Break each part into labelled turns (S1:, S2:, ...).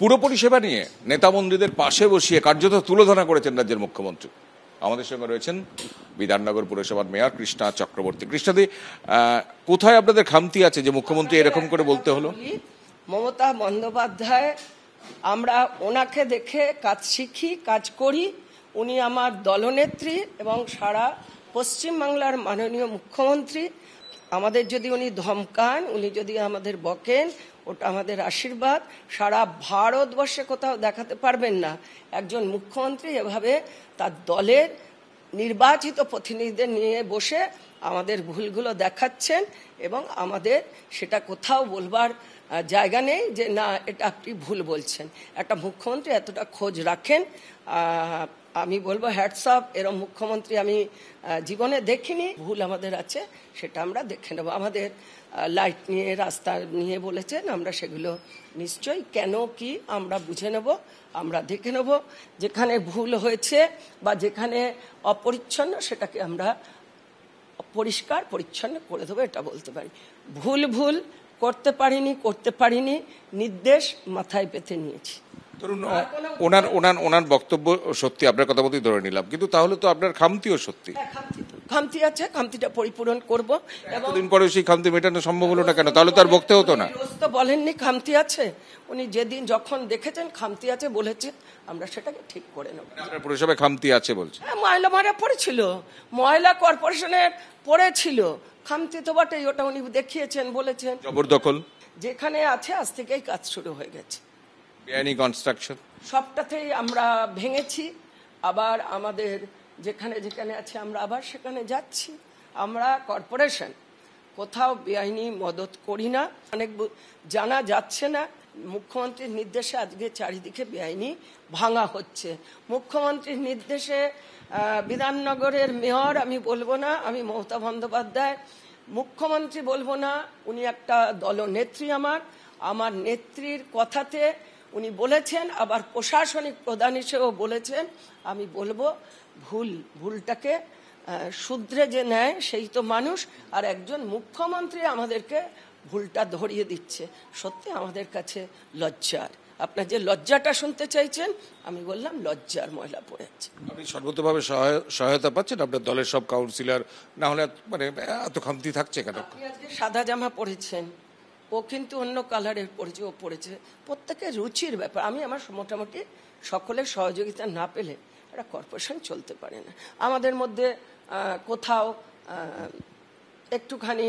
S1: পুরো পরিষেবা নিয়ে নেতামন্ত্রীদের পাশে বসিয়ে কার্যত তুলোধনা করেছেন রাজ্যের মুখ্যমন্ত্রী আমাদের সঙ্গে রয়েছেন বিধাননগর পুরসভার মেয়র কৃষ্ণা চক্রবর্তী কৃষ্ণাদি কোথায় আপনাদের খামতি আছে যে মুখ্যমন্ত্রী এরকম করে বলতে হলো
S2: মমতা বন্দ্যোপাধ্যায় আমরা ওনাকে দেখে কাজ শিখি কাজ করি উনি আমার দলনেত্রী এবং সারা পশ্চিমবাংলার মাননীয় মুখ্যমন্ত্রী আমাদের যদি উনি ধমকান উনি যদি আমাদের বকেন ওটা আমাদের আশীর্বাদ সারা ভারতবর্ষে কোথাও দেখাতে পারবেন না একজন মুখ্যমন্ত্রী এভাবে তার দলের নির্বাচিত প্রতিনিধিদের নিয়ে বসে আমাদের ভুলগুলো দেখাচ্ছেন এবং আমাদের সেটা কোথাও বলবার জায়গা নেই যে না এটা আপনি ভুল বলছেন একটা মুখ্যমন্ত্রী এতটা খোঁজ রাখেন আমি বলবো হ্যাটসঅ্যাপ এরম মুখ্যমন্ত্রী আমি জীবনে দেখিনি ভুল আমাদের আছে সেটা আমরা দেখে নেব আমাদের লাইট নিয়ে রাস্তা নিয়ে বলেছেন আমরা সেগুলো নিশ্চয়ই কেন কি আমরা বুঝে নেব আমরা দেখে নেব যেখানে ভুল হয়েছে বা যেখানে অপরিচ্ছন্ন সেটাকে আমরা পরিষ্কার পরিচ্ছন্ন করে দেবো এটা বলতে পারি ভুল ভুল করতে পারিনি করতে পারিনি নির্দেশ মাথায় পেতে নিয়েছি ধরুন
S1: ওনার ওনার ওনার বক্তব্য সত্যি আপনার কথা মতোই ধরে নিলাম কিন্তু তাহলে তো আপনার খামতিও সত্যি হ্যাঁ,
S2: খামতি আছে খামতিটা পরিপূরণ করব এতদিন
S1: পরে সেই খামতি মেটানো সম্ভব হলো না কেন তাহলে তার বক্তে হতো না
S2: তো বলেননি খামতি আছে উনি যেদিন যখন দেখেছেন খামতি আছে বলেছে আমরা সেটাকে ঠিক করে নেব
S1: মানে পৌরসভায় খামতি আছে বলছে
S2: হ্যাঁ, ময়লা মারা পড়েছিল ময়লা কর্পোরেশনের পড়েছিল খামতি তো বটেই ওটা উনি দেখিয়েছেন বলেছেন জবরদখল যেখানে আছে আজ থেকেই কাজ শুরু হয়ে গেছে
S1: বেআইনি কনস্ট্রাকশন
S2: সবটাতেই আমরা ভেঙেছি আবার আমাদের যেখানে যেখানে আছে আমরা আবার সেখানে যাচ্ছি আমরা কর্পোরেশন কোথাও বেআইনি মদত করি না অনেক জানা যাচ্ছে না মুখ্যমন্ত্রীর নির্দেশে আজকে চারিদিকে বেআইনি ভাঙা হচ্ছে মুখ্যমন্ত্রীর নির্দেশে বিধাননগরের মেয়র আমি বলবো না আমি মমতা বন্দ্যোপাধ্যায় মুখ্যমন্ত্রী বলবো না উনি একটা দলনেত্রী আমার আমার নেত্রীর কথাতে উনি বলেছেন আবার প্রশাসনিক প্রধান হিসেবেও বলেছেন আমি বলবো ভুল ভুলটাকে শুদ্রে যে নেয় সেই তো মানুষ আর একজন মুখ্যমন্ত্রী আমাদেরকে ভুলটা ধরিয়ে দিচ্ছে সত্যি আমাদের কাছে লজ্জার আপনার যে লজ্জাটা শুনতে চাইছেন আমি বললাম লজ্জার ময়লা পড়েছে
S1: আপনি সর্বতভাবে সহায়তা পাচ্ছেন আপনার দলের সব কাউন্সিলর না হলে মানে এত খামতি থাকছে কেন
S2: আজকে সাদা জামা পরেছেন ও কিন্তু অন্য কালারের পড়েছে ও পড়েছে প্রত্যেকের রুচির ব্যাপার আমি আমার মোটামুটি সকলের সহযোগিতা না পেলে একটা কর্পোরেশন চলতে পারে না আমাদের মধ্যে কোথাও একটুখানি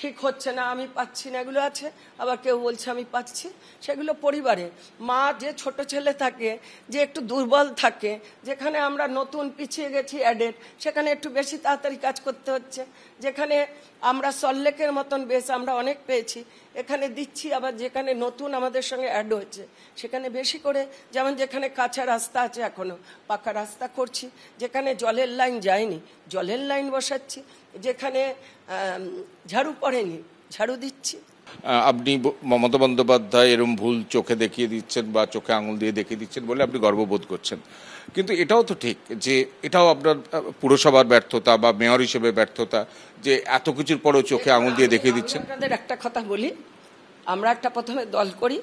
S2: ঠিক হচ্ছে না আমি পাচ্ছি না এগুলো আছে আবার কেউ বলছে আমি পাচ্ছি সেগুলো পরিবারে মা যে ছোট ছেলে থাকে যে একটু দুর্বল থাকে যেখানে আমরা নতুন পিছিয়ে গেছি অ্যাডেড সেখানে একটু বেশি তাড়াতাড়ি কাজ করতে হচ্ছে যেখানে আমরা সল্লেকের মতন বেশ আমরা অনেক পেয়েছি এখানে দিচ্ছি আবার যেখানে নতুন আমাদের সঙ্গে অ্যাড হয়েছে সেখানে বেশি করে যেমন যেখানে কাঁচা রাস্তা আছে এখনও পাকা রাস্তা করছি যেখানে জলের লাইন যায়নি জলের লাইন বসাচ্ছি যেখানে ঝাড়ু পড়েনি ঝাড়ু দিচ্ছি
S1: আপনি মমতা বন্দ্যোপাধ্যায় এরম ভুল চোখে দেখিয়ে দিচ্ছেন বা চোখে আঙুল দিয়ে দেখিয়ে দিচ্ছেন বলে আপনি গর্ববোধ করছেন কিন্তু এটাও তো ঠিক যে এটাও আপনার পুরসভার ব্যর্থতা বা মেয়র হিসেবে ব্যর্থতা যে এত কিছুর পরেও চোখে আঙুল দিয়ে দেখিয়ে দিচ্ছেন
S2: আপনাদের একটা কথা বলি আমরা একটা প্রথমে দল করি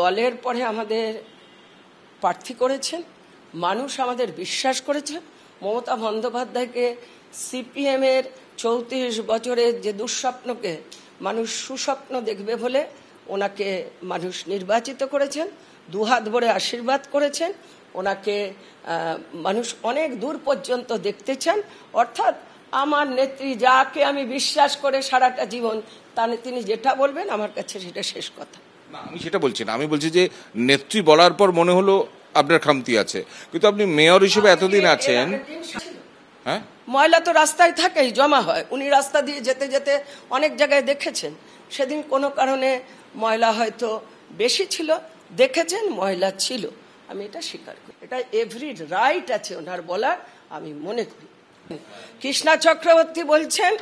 S2: দলের পরে আমাদের প্রার্থী করেছেন মানুষ আমাদের বিশ্বাস করেছেন মমতা বন্দ্যোপাধ্যায়কে সিপিএমের চৌত্রিশ বছরের যে দুঃস্বপ্নকে মানুষ সুস্বপ্ন দেখবে বলে ওনাকে মানুষ নির্বাচিত করেছেন দুহাত ভরে আশীর্বাদ করেছেন ওনাকে মানুষ অনেক দূর পর্যন্ত দেখতে চান অর্থাৎ আমার নেত্রী যাকে আমি বিশ্বাস করে সারাটা জীবন তাহলে তিনি যেটা বলবেন আমার কাছে সেটা শেষ কথা
S1: আমি সেটা বলছি না আমি বলছি যে নেত্রী বলার পর মনে হলো আপনার খামতি আছে কিন্তু আপনি মেয়র হিসেবে এতদিন আছেন হ্যাঁ
S2: ময়লা তো রাস্তায় থাকেই জমা হয় উনি রাস্তা দিয়ে যেতে যেতে অনেক জায়গায় দেখেছেন সেদিন কোনো কারণে ময়লা হয়তো বেশি ছিল দেখেছেন ময়লা ছিল আমি এটা স্বীকার করি এটা এভরি রাইট আছে ওনার বলার আমি মনে করি কৃষ্ণা চক্রবর্তী বলছেন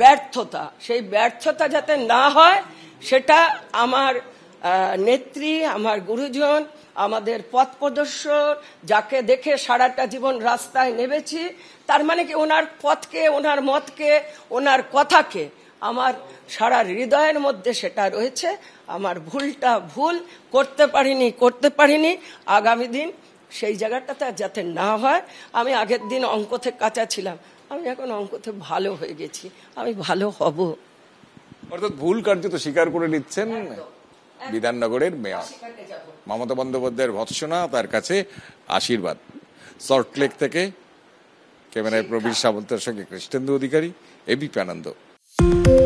S2: ব্যর্থতা সেই ব্যর্থতা যাতে না হয় সেটা আমার নেত্রী আমার গুরুজন আমাদের পথ প্রদর্শক যাকে দেখে সারাটা জীবন রাস্তায় নেমেছি তার মানে কি ওনার পথকে ওনার মতকে ওনার কথাকে আমার সারা হৃদয়ের মধ্যে সেটা রয়েছে আমার ভুলটা ভুল করতে পারিনি করতে পারিনি আগামী দিন সেই জায়গাটাতে যাতে না হয় আমি আগের দিন অঙ্কতে কাঁচা ছিলাম আমি এখন অঙ্কতে ভালো হয়ে গেছি আমি ভালো হব
S1: অর্থাৎ ভুল কার্য তো স্বীকার করে নিচ্ছেন হ্যাঁ। বিধাননগরের মেয়র মমতা বন্দ্যোপাধ্যায়ের ভৎসনা তার কাছে আশীর্বাদ সল্টলেক থেকে ক্যামেরায় প্রবীর সামন্তের সঙ্গে কৃষ্ণেন্দু অধিকারী এবি আনন্দ